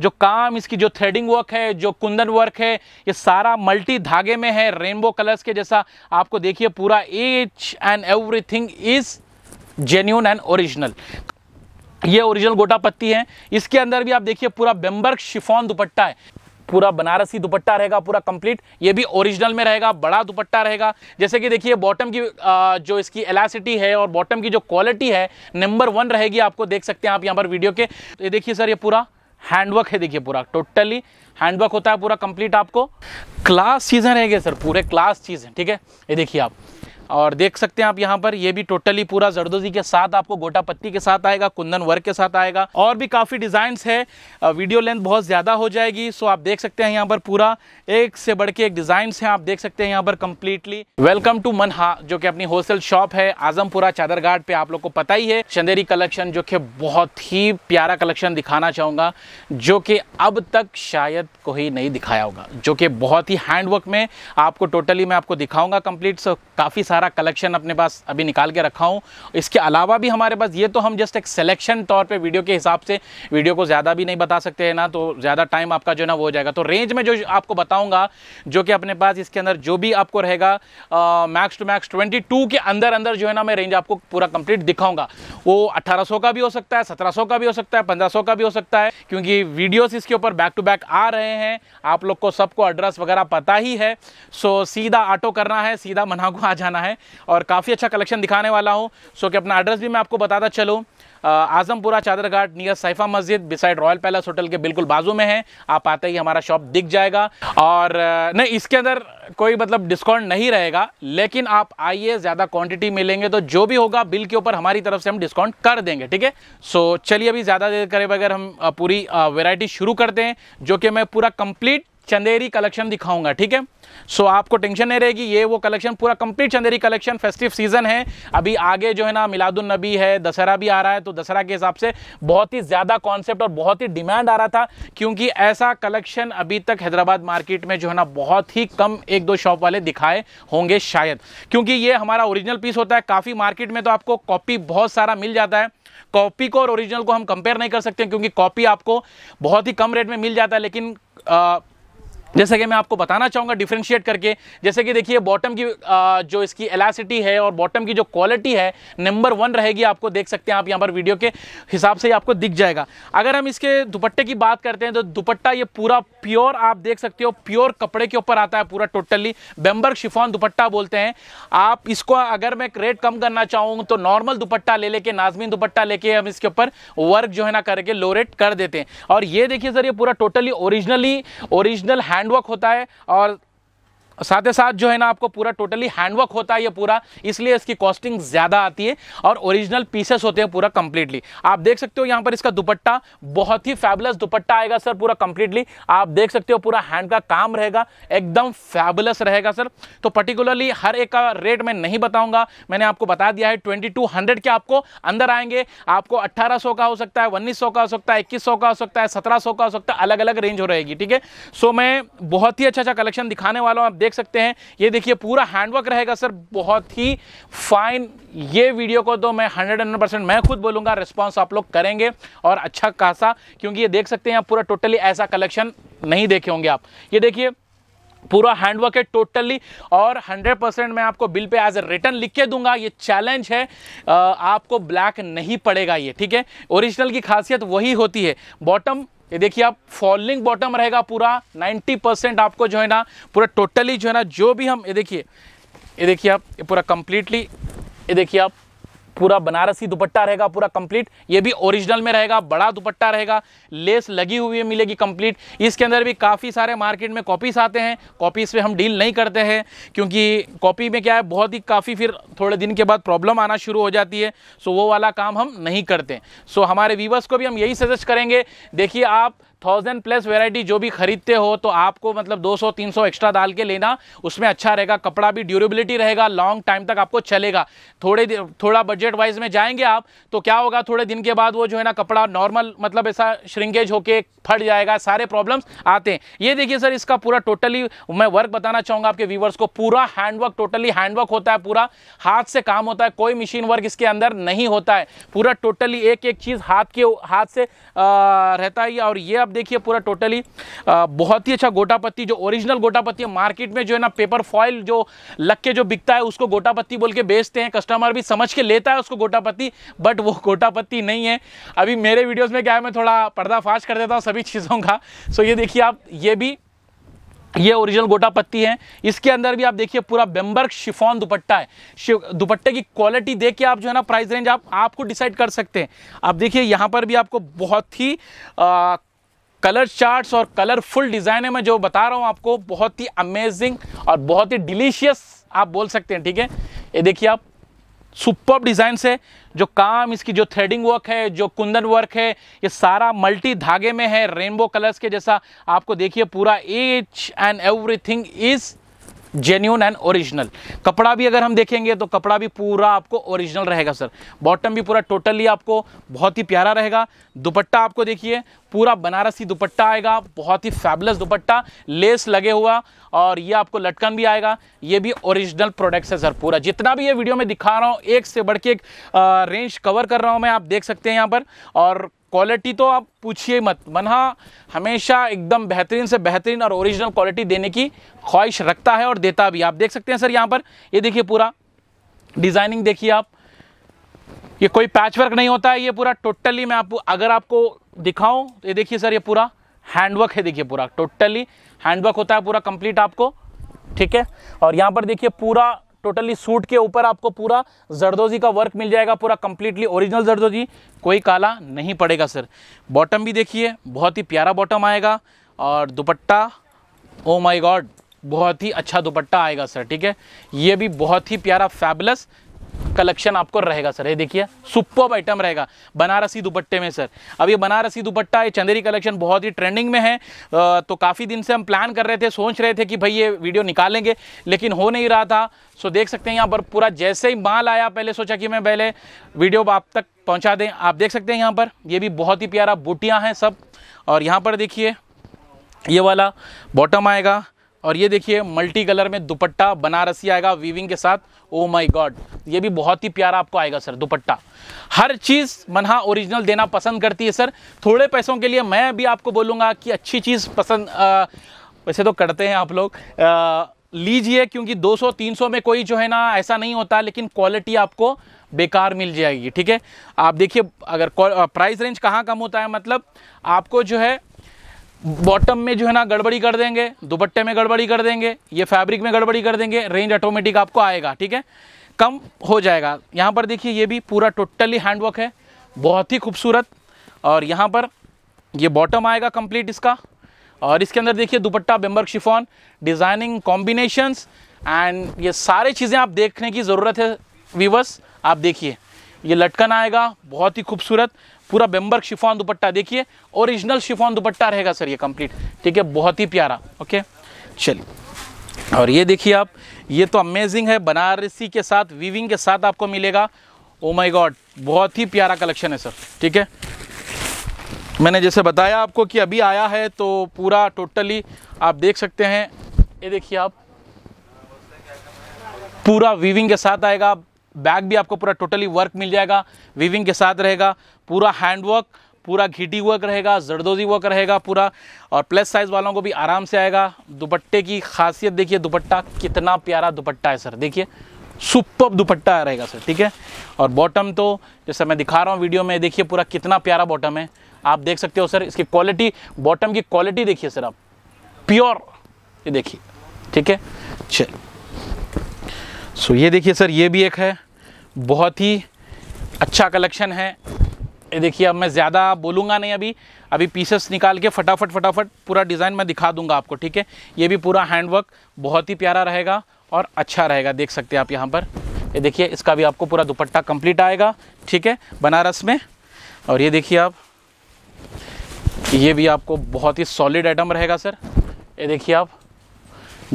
जो काम इसकी जो थ्रेडिंग वर्क है जो कुंदन वर्क है ये सारा मल्टी धागे में है रेनबो कलर्स के जैसा आपको देखिए पूरा each and everything is genuine and original ये ओरिजिनल गोटा पत्ती है इसके अंदर भी आप देखिए पूरा बेम्बर्ग शिफॉन दुपट्टा है पूरा बनारसी दुपट्टा रहेगा पूरा कंप्लीट ये भी ओरिजिनल में रहेगा बड़ा दुपट्टा रहेगा जैसे कि देखिए बॉटम की जो इसकी एलासिटी है और बॉटम की जो क्वालिटी है नंबर वन रहेगी आपको देख सकते हैं आप यहाँ पर वीडियो के ये देखिए सर ये पूरा हैंडवर्क है देखिए पूरा टोटली हैंडवर्क होता है पूरा कंप्लीट आपको क्लास चीज़ें रहेंगे सर पूरे क्लास चीज़ें ठीक है ये देखिए आप और देख सकते हैं आप यहाँ पर ये भी टोटली पूरा जरदोजी के साथ आपको गोटा पत्ती के साथ आएगा कुंदन वर्क के साथ आएगा और भी काफ़ी डिजाइन है वीडियो लेंथ बहुत ज़्यादा हो जाएगी सो आप देख सकते हैं यहाँ पर पूरा एक से बढ़ के एक डिजाइन है आप देख सकते हैं यहाँ पर कम्प्लीटली वेलकम टू मनहा जो की अपनी होलसेल शॉप है आजमपुरा चादर घाट पे आप लोग को पता ही है चंदेरी कलेक्शन जो कि बहुत ही प्यारा कलेक्शन दिखाना चाहूंगा जो कि अब तक शायद कोई नहीं दिखाया होगा जो कि बहुत ही हैंडवर्क में आपको टोटली मैं आपको दिखाऊंगा कंप्लीट सो काफ़ी सारे सारा कलेक्शन अपने पास अभी निकाल के रखा हूँ इसके अलावा भी हमारे पास ये तो हम जस्ट एक सिलेक्शन तौर पर वीडियो के हिसाब से वीडियो को ज़्यादा भी नहीं बता सकते हैं ना तो ज़्यादा टाइम आपका जो है ना वो हो जाएगा तो रेंज में जो आपको बताऊँगा जो कि अपने पास इसके अंदर जो भी आपको रहेगा मैक्स टू मैक्स ट्वेंटी के अंदर अंदर जो है ना मैं रेंज आपको पूरा कंप्लीट दिखाऊंगा वो अट्ठारह का भी हो सकता है सत्रह का भी हो सकता है पंद्रह का भी हो सकता है क्योंकि वीडियोस इसके ऊपर बैक टू बैक आ रहे हैं आप लोग को सबको एड्रेस वगैरह पता ही है सो सीधा ऑटो करना है सीधा मना को आ जाना है है और काफ़ी अच्छा कलेक्शन दिखाने वाला हूँ सो कि अपना एड्रेस भी मैं आपको बताता चलूँ आज़मपुरा चादर घाट नियर सैफा मस्जिद बिसाइड रॉयल पैलेस होटल के बिल्कुल बाजू में है आप आते ही हमारा शॉप दिख जाएगा और नहीं इसके अंदर कोई मतलब डिस्काउंट नहीं रहेगा लेकिन आप आइए ज़्यादा क्वांटिटी में लेंगे तो जो भी होगा बिल के ऊपर हमारी तरफ से हम डिस्काउंट कर देंगे ठीक है सो चलिए अभी ज़्यादा देर करे बगैर हम पूरी वेराइटी शुरू करते हैं जो कि मैं पूरा कम्प्लीट चंदेरी कलेक्शन दिखाऊंगा ठीक है सो आपको टेंशन नहीं रहेगी ये वो कलेक्शन पूरा complete Chanderi collection festive season है अभी आगे जो है ना मिलादुल नबी है दशहरा भी आ रहा है तो दशहरा के हिसाब से बहुत ही ज़्यादा कॉन्सेप्ट और बहुत ही डिमांड आ रहा था क्योंकि ऐसा कलेक्शन अभी तक हैदराबाद मार्केट में जो है ना बहुत ही कम एक दो शॉप वाले दिखाए होंगे शायद क्योंकि ये हमारा ओरिजिनल पीस होता है काफ़ी मार्केट में तो आपको कॉपी बहुत सारा मिल जाता है कॉपी को और ओरिजिनल को हम कंपेयर नहीं कर सकते क्योंकि कॉपी आपको बहुत ही कम रेट में मिल जाता है लेकिन आ, जैसे कि मैं आपको बताना चाहूँगा डिफ्रेंशिएट करके जैसे कि देखिए बॉटम की आ, जो इसकी एलासिटी है और बॉटम की जो क्वालिटी है नंबर वन रहेगी आपको देख सकते हैं आप यहाँ पर वीडियो के हिसाब से आपको दिख जाएगा अगर हम इसके दुपट्टे की बात करते हैं तो दुपट्टा ये पूरा प्योर आप देख सकते हो प्योर कपड़े के ऊपर आता है पूरा टोटली बेम्बर शिफॉन दुपट्टा बोलते हैं आप इसको अगर मैं रेट कम करना चाहूँ तो नॉर्मल दुपट्टा ले लेके नाजमीन दुपट्टा लेके हम इसके ऊपर वर्क जो है ना करके लो रेट कर देते हैं और ये देखिए सर ये पूरा टोटली ओरिजिनली ओरिजिनल है हैंडवर्क होता है और साथ ही साथ जो है ना आपको पूरा टोटली हैंडवर्क होता है ये पूरा इसलिए इसकी कॉस्टिंग ज़्यादा आती है और ओरिजिनल पीसेस होते हैं पूरा कंप्लीटली आप देख सकते हो यहाँ पर इसका दुपट्टा बहुत ही फैबुलस दुपट्टा आएगा सर पूरा कंप्लीटली आप देख सकते हो पूरा हैंड का काम रहेगा एकदम फैबुलस रहेगा सर तो पर्टिकुलरली हर एक का रेट मैं नहीं बताऊंगा मैंने आपको बता दिया है ट्वेंटी टू हंड्रेड के आपको अंदर आएंगे आपको अट्ठारह सौ का हो सकता है उन्नीस सौ का हो सकता है इक्कीस सौ का हो सकता है सत्रह सौ का हो सकता है अलग अलग रेंज हो रहेगी ठीक है सो मैं बहुत ही अच्छा अच्छा कलेक्शन दिखाने वाला हूँ आप देख देख सकते हैं ये देखिए पूरा हैंडवर्क रहेगा सर बहुत ही फाइन ये वीडियो को तो मैं हंड्रेड परसेंट मैं खुद बोलूँगा रिस्पॉन्स आप लोग करेंगे और अच्छा खासा क्योंकि ये देख सकते हैं आप पूरा टोटली ऐसा कलेक्शन नहीं देखे होंगे आप ये देखिए पूरा हैंडवर्क है टोटली और 100 परसेंट मैं आपको bill pay as a return लिख के दूंगा ये चैलेंज है आपको ब्लैक नहीं पड़ेगा ये ठीक है ओरिजिनल की खासियत वही होती है बॉटम ये देखिए आप फॉलिंग बॉटम रहेगा पूरा 90 परसेंट आपको जो है ना पूरा टोटली जो है ना जो भी हम ये देखिए ये देखिए आप ये पूरा कंप्लीटली ये देखिए आप पूरा बनारसी दुपट्टा रहेगा पूरा कंप्लीट ये भी ओरिजिनल में रहेगा बड़ा दुपट्टा रहेगा लेस लगी हुई मिलेगी कंप्लीट इसके अंदर भी काफ़ी सारे मार्केट में कॉपीज़ आते हैं कॉपीज़ पे हम डील नहीं करते हैं क्योंकि कॉपी में क्या है बहुत ही काफ़ी फिर थोड़े दिन के बाद प्रॉब्लम आना शुरू हो जाती है सो वो वाला काम हम नहीं करते सो हमारे व्यूवर्स को भी हम यही सजेस्ट करेंगे देखिए आप थाउजेंड प्लस वेराइटी जो भी खरीदते हो तो आपको मतलब 200 300 एक्स्ट्रा डाल के लेना उसमें अच्छा रहेगा कपड़ा भी ड्यूरेबिलिटी रहेगा लॉन्ग टाइम तक आपको चलेगा थोड़े थोड़ा बजट वाइज में जाएंगे आप तो क्या होगा थोड़े दिन के बाद वो जो है ना कपड़ा नॉर्मल मतलब ऐसा श्रिंगेज होके फट जाएगा सारे प्रॉब्लम्स आते हैं ये देखिए सर इसका पूरा टोटली मैं वर्क बताना चाहूँगा आपके व्यूवर्स को पूरा हैंडवर्क टोटली हैंडवर्क होता है पूरा हाथ से काम होता है कोई मशीन वर्क इसके अंदर नहीं होता है पूरा टोटली एक एक चीज़ हाथ के हाथ से रहता है और ये आप देखिए पूरा टोटली बहुत ही अच्छा गोटा पत्ती जो ओरिजिनल गोटा पत्ती है मार्केट में जो है ना पेपर फॉइल जो लग के जो बिकता है उसको गोटा पत्ती बोल के बेचते हैं कस्टमर भी समझ के लेता है उसको गोटा पत्ती बट वो गोटा पत्ती नहीं है अभी मेरे वीडियोज़ में क्या है मैं थोड़ा पर्दाफाश कर देता हूँ सभी चीज़ों का सो ये देखिए आप ये भी ये ओरिजिनल गोटा पत्ती है इसके अंदर भी आप देखिए पूरा बेम्बर्ग शिफॉन दुपट्टा है दुपट्टे की क्वालिटी देख के आप जो है ना प्राइस रेंज आप आपको डिसाइड कर सकते हैं आप देखिए यहाँ पर भी आपको बहुत ही कलर चार्ट्स और कलरफुल डिज़ाइन है मैं जो बता रहा हूँ आपको बहुत ही अमेजिंग और बहुत ही डिलीशियस आप बोल सकते हैं ठीक है ये देखिए आप सुपर डिज़ाइन से जो काम इसकी जो थ्रेडिंग वर्क है जो कुंदन वर्क है ये सारा मल्टी धागे में है रेनबो कलर्स के जैसा आपको देखिए पूरा each and everything is genuine and original कपड़ा भी अगर हम देखेंगे तो कपड़ा भी पूरा आपको ओरिजिनल रहेगा सर बॉटम भी पूरा टोटली आपको बहुत ही प्यारा रहेगा दुपट्टा आपको देखिए पूरा बनारसी दुपट्टा आएगा बहुत ही फैबलेस दुपट्टा लेस लगे हुआ और ये आपको लटकन भी आएगा ये भी ओरिजिनल प्रोडक्ट्स है सर पूरा जितना भी ये वीडियो में दिखा रहा हूँ एक से बढ़ के एक रेंज कवर कर रहा हूँ मैं आप देख सकते हैं यहाँ पर और क्वालिटी तो आप पूछिए मत मनहा हमेशा एकदम बेहतरीन से बेहतरीन और ओरिजिनल क्वालिटी देने की ख्वाहिश रखता है और देता भी आप देख सकते हैं सर यहाँ पर ये देखिए पूरा डिज़ाइनिंग देखिए आप ये कोई पैच वर्क नहीं होता है ये पूरा टोटली मैं आपको अगर आपको दिखाऊं तो ये देखिए सर ये पूरा हैंडवर्क है देखिए पूरा टोटली हैंडवर्क होता है पूरा कंप्लीट आपको ठीक है और यहाँ पर देखिए पूरा टोटली सूट के ऊपर आपको पूरा जरदोजी का वर्क मिल जाएगा पूरा कंप्लीटली ओरिजिनल जरदोजी कोई काला नहीं पड़ेगा सर बॉटम भी देखिए बहुत ही प्यारा बॉटम आएगा और दुपट्टा ओ माई गॉड बहुत ही अच्छा दुपट्टा आएगा सर ठीक है ये भी बहुत ही प्यारा फैबलस कलेक्शन आपको रहेगा सर ये देखिए सुपर आइटम रहेगा बनारसी दुपट्टे में सर अब ये बनारसी दुपट्टा ये चंदेरी कलेक्शन बहुत ही ट्रेंडिंग में है तो काफ़ी दिन से हम प्लान कर रहे थे सोच रहे थे कि भाई ये वीडियो निकालेंगे लेकिन हो नहीं रहा था सो देख सकते हैं यहाँ पर पूरा जैसे ही माल आया पहले सोचा कि मैं पहले वीडियो आप तक पहुँचा दें आप देख सकते हैं यहाँ पर ये भी बहुत ही प्यारा बूटियाँ हैं सब और यहाँ पर देखिए ये वाला बॉटम आएगा और ये देखिए मल्टी कलर में दुपट्टा बनारसी आएगा वीविंग के साथ ओ माय गॉड ये भी बहुत ही प्यारा आपको आएगा सर दुपट्टा हर चीज़ मनहा ओरिजिनल देना पसंद करती है सर थोड़े पैसों के लिए मैं भी आपको बोलूँगा कि अच्छी चीज़ पसंद आ, वैसे तो करते हैं आप लोग लीजिए क्योंकि 200 300 में कोई जो है ना ऐसा नहीं होता लेकिन क्वालिटी आपको बेकार मिल जाएगी ठीक है आप देखिए अगर प्राइस रेंज कहाँ कम होता है मतलब आपको जो है बॉटम में जो है ना गड़बड़ी कर देंगे दुपट्टे में गड़बड़ी कर देंगे ये फैब्रिक में गड़बड़ी कर देंगे रेंज ऑटोमेटिक आपको आएगा ठीक है कम हो जाएगा यहाँ पर देखिए ये भी पूरा टोटली हैंडवर्क है बहुत ही खूबसूरत और यहाँ पर ये बॉटम आएगा कंप्लीट इसका और इसके अंदर देखिए दुपट्टा बेम्बर शिफॉन डिज़ाइनिंग कॉम्बिनेशंस एंड ये सारे चीज़ें आप देखने की ज़रूरत है वीवर्स आप देखिए ये लटकन आएगा बहुत ही खूबसूरत पूरा बेम्बर्क शिफॉन दुपट्टा देखिए ओरिजिनल शिफॉन दुपट्टा रहेगा सर ये कंप्लीट ठीक है बहुत ही प्यारा ओके चलिए और ये देखिए आप ये तो अमेजिंग है बनारसी के साथ वीविंग के साथ आपको मिलेगा ओ माई गॉड बहुत ही प्यारा कलेक्शन है सर ठीक है मैंने जैसे बताया आपको कि अभी आया है तो पूरा टोटली आप देख सकते हैं ये देखिए आप पूरा वीविंग के साथ आएगा बैग भी आपको पूरा टोटली वर्क मिल जाएगा वीविंग के साथ रहेगा पूरा हैंड वर्क पूरा घिटी वर्क रहेगा जरदोजी वर्क रहेगा पूरा और प्लस साइज़ वालों को भी आराम से आएगा दुपट्टे की खासियत देखिए दुपट्टा कितना प्यारा दुपट्टा है सर देखिए सुपर दुपट्टा रहेगा सर ठीक है और बॉटम तो जैसा मैं दिखा रहा हूँ वीडियो में देखिए पूरा कितना प्यारा बॉटम है आप देख सकते हो सर इसकी क्वालिटी बॉटम की क्वालिटी देखिए सर आप प्योर ये देखिए ठीक है चल सो ये देखिए सर ये भी एक है बहुत ही अच्छा कलेक्शन है ये देखिए अब मैं ज़्यादा बोलूँगा नहीं अभी अभी पीसेस निकाल के फटाफट फटाफट पूरा डिज़ाइन मैं दिखा दूँगा आपको ठीक है ये भी पूरा हैंडवर्क बहुत ही प्यारा रहेगा और अच्छा रहेगा देख सकते हैं आप यहाँ पर ये देखिए इसका भी आपको पूरा दुपट्टा कंप्लीट आएगा ठीक है बनारस में और ये देखिए आप ये भी आपको बहुत ही सॉलिड आइटम रहेगा सर ये देखिए आप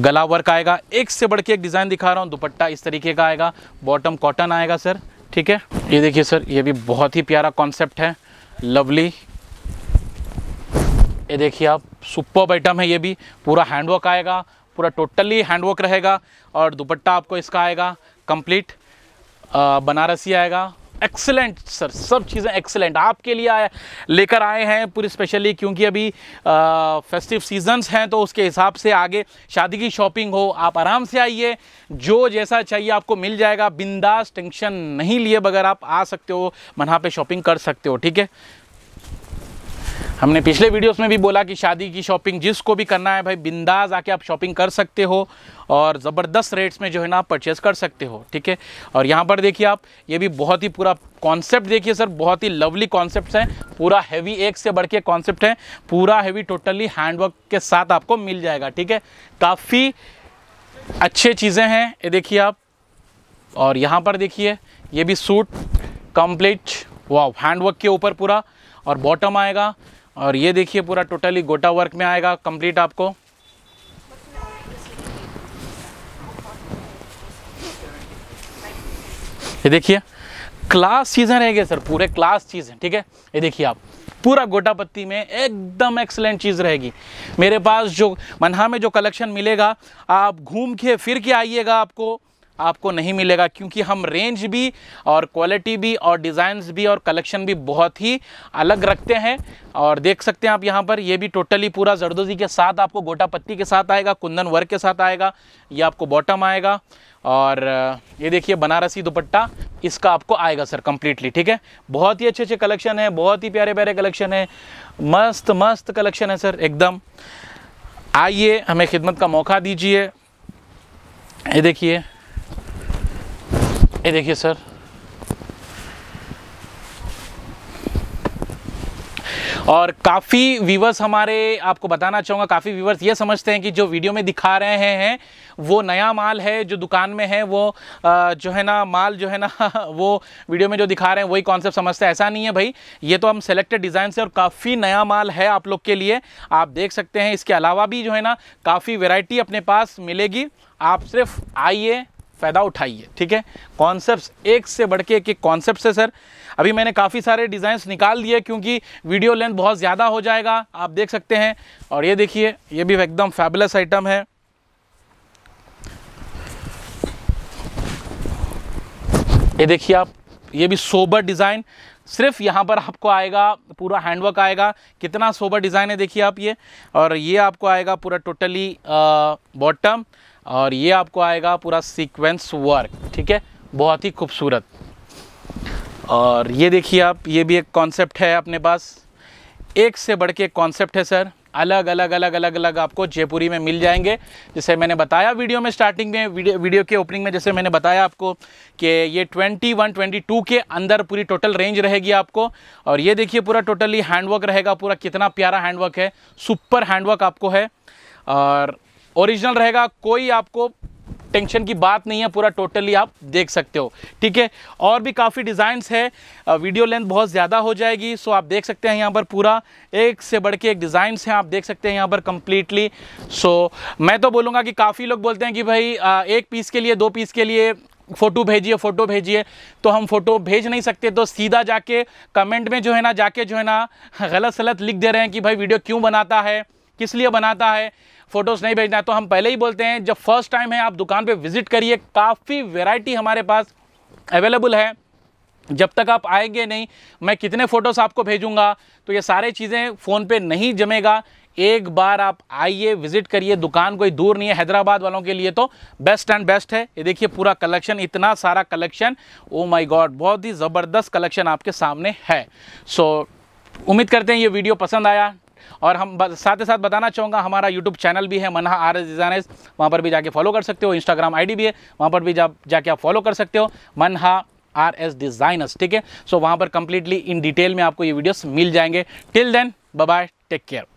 गला वर्क आएगा एक से बढ़ के एक डिज़ाइन दिखा रहा हूँ दुपट्टा इस तरीके का आएगा बॉटम कॉटन आएगा सर ठीक है ये देखिए सर ये भी बहुत ही प्यारा कॉन्सेप्ट है लवली ये देखिए आप सुपर आइटम है ये भी पूरा हैंडवर्क आएगा पूरा टोटली हैंडवर्क रहेगा और दुपट्टा आपको इसका आएगा कंप्लीट बनारसी आएगा एक्सेलेंट सर सब चीज़ें एक्सेलेंट आपके लिए आए लेकर आए हैं पूरी स्पेशली क्योंकि अभी फेस्टिव सीजन्स हैं तो उसके हिसाब से आगे शादी की शॉपिंग हो आप आराम से आइए जो जैसा चाहिए आपको मिल जाएगा बिंदास टेंशन नहीं लिए बगैर आप आ सकते हो मन पे शॉपिंग कर सकते हो ठीक है हमने पिछले वीडियोस में भी बोला कि शादी की शॉपिंग जिसको भी करना है भाई बिंदाज आके आप शॉपिंग कर सकते हो और ज़बरदस्त रेट्स में जो है ना आप परचेस कर सकते हो ठीक है और यहाँ पर देखिए आप ये भी बहुत ही पूरा कॉन्सेप्ट देखिए सर बहुत ही लवली कॉन्सेप्ट हैं पूरा हैवी एक से बढ़ के कॉन्सेप्ट है पूरा हैवी टोटली हैंडवर्क के साथ आपको मिल जाएगा ठीक है काफ़ी अच्छे चीज़ें हैं ये देखिए आप और यहाँ पर देखिए ये भी सूट कंप्लीट वाह हैंडवर्क के ऊपर पूरा और बॉटम आएगा और ये देखिए पूरा टोटली गोटा वर्क में आएगा कंप्लीट आपको ये देखिए क्लास चीज़ें रहेंगे सर पूरे क्लास चीज़ है ठीक है ये देखिए आप पूरा गोटा पत्ती में एकदम एक्सलेंट चीज़ रहेगी मेरे पास जो मनहा में जो कलेक्शन मिलेगा आप घूम के फिर के आइएगा आपको आपको नहीं मिलेगा क्योंकि हम रेंज भी और क्वालिटी भी और डिज़ाइंस भी और कलेक्शन भी बहुत ही अलग रखते हैं और देख सकते हैं आप यहाँ पर ये भी टोटली पूरा जरदोजी के साथ आपको गोटा पत्ती के साथ आएगा कुंदन वर्क के साथ आएगा ये आपको बॉटम आएगा और ये देखिए बनारसी दुपट्टा इसका आपको आएगा सर कम्प्लीटली ठीक है बहुत ही अच्छे अच्छे कलेक्शन है बहुत ही प्यारे प्यारे कलेक्शन है मस्त मस्त कलेक्शन है सर एकदम आइए हमें खिदमत का मौका दीजिए ये देखिए ये देखिए सर और काफ़ी व्यूवर्स हमारे आपको बताना चाहूँगा काफ़ी व्यूवर्स ये समझते हैं कि जो वीडियो में दिखा रहे हैं वो नया माल है जो दुकान में है वो जो है ना माल जो है ना वो वीडियो में जो दिखा रहे हैं वही कॉन्सेप्ट समझते हैं ऐसा नहीं है भाई ये तो हम सेलेक्टेड डिज़ाइन से और काफ़ी नया माल है आप लोग के लिए आप देख सकते हैं इसके अलावा भी जो है ना काफ़ी वेराइटी अपने पास मिलेगी आप सिर्फ आइए फ़ायदा उठाइए ठीक है कॉन्सेप्ट एक से बढ़ के एक एक कॉन्सेप्ट है सर अभी मैंने काफ़ी सारे डिज़ाइंस निकाल दिए क्योंकि वीडियो लेंथ बहुत ज़्यादा हो जाएगा आप देख सकते हैं और ये देखिए ये भी एकदम फैबुलस आइटम है ये देखिए आप ये भी सोबर डिज़ाइन सिर्फ यहाँ पर आपको आएगा पूरा हैंडवर्क आएगा कितना सोबर डिज़ाइन है देखिए आप ये और ये आपको आएगा पूरा टोटली बॉटम और ये आपको आएगा पूरा सीक्वेंस वर्क ठीक है बहुत ही खूबसूरत और ये देखिए आप ये भी एक कॉन्सेप्ट है अपने पास एक से बढ़ के कॉन्सेप्ट है सर अलग अलग अलग अलग अलग आपको जयपुरी में मिल जाएंगे जैसे मैंने बताया वीडियो में स्टार्टिंग में वीडियो, वीडियो के ओपनिंग में जैसे मैंने बताया आपको कि ये 21 22 के अंदर पूरी टोटल रेंज रहेगी आपको और ये देखिए पूरा टोटली हैंडवर्क रहेगा पूरा कितना प्यारा हैंडवर्क है सुपर हैंडवर्क आपको है और ओरिजिनल रहेगा कोई आपको टेंशन की बात नहीं है पूरा टोटली आप देख सकते हो ठीक है और भी काफ़ी डिज़ाइंस है वीडियो लेंथ बहुत ज़्यादा हो जाएगी सो आप देख सकते हैं यहाँ पर पूरा एक से बढ़ के एक डिज़ाइंस हैं आप देख सकते हैं यहाँ पर कम्प्लीटली सो मैं तो बोलूँगा कि काफ़ी लोग बोलते हैं कि भाई एक पीस के लिए दो पीस के लिए फ़ोटो भेजिए फ़ोटो भेजिए तो हम फ़ोटो भेज नहीं सकते तो सीधा जाके कमेंट में जो है ना जाके जो है ना गलत सलत लिख दे रहे हैं कि भाई वीडियो क्यों बनाता है किस लिए बनाता है फ़ोटोज़ नहीं भेजना है तो हम पहले ही बोलते हैं जब फर्स्ट टाइम है आप दुकान पे विज़िट करिए काफ़ी वेराइटी हमारे पास अवेलेबल है जब तक आप आएंगे नहीं मैं कितने फ़ोटोज़ आपको भेजूंगा तो ये सारे चीज़ें फ़ोन पे नहीं जमेगा एक बार आप आइए विज़िट करिए दुकान कोई दूर नहीं है हैदराबाद वालों के लिए तो बेस्ट एंड बेस्ट है ये देखिए पूरा कलेक्शन इतना सारा कलेक्शन ओ माई गॉड बहुत ही ज़बरदस्त कलेक्शन आपके सामने है सो so, उम्मीद करते हैं ये वीडियो पसंद आया और हम साथ ही साथ बताना चाहूँगा हमारा यूट्यूब चैनल भी है मना आर एस डिज़ाइनर्स वहाँ पर भी जाके फॉलो कर सकते हो इंस्टाग्राम आई भी है वहाँ पर भी जा जाके आप फॉलो कर सकते हो मनहा आर एस डिज़ाइनर्स ठीक है सो वहाँ पर कंप्लीटली इन डिटेल में आपको ये वीडियोस मिल जाएंगे till then bye take care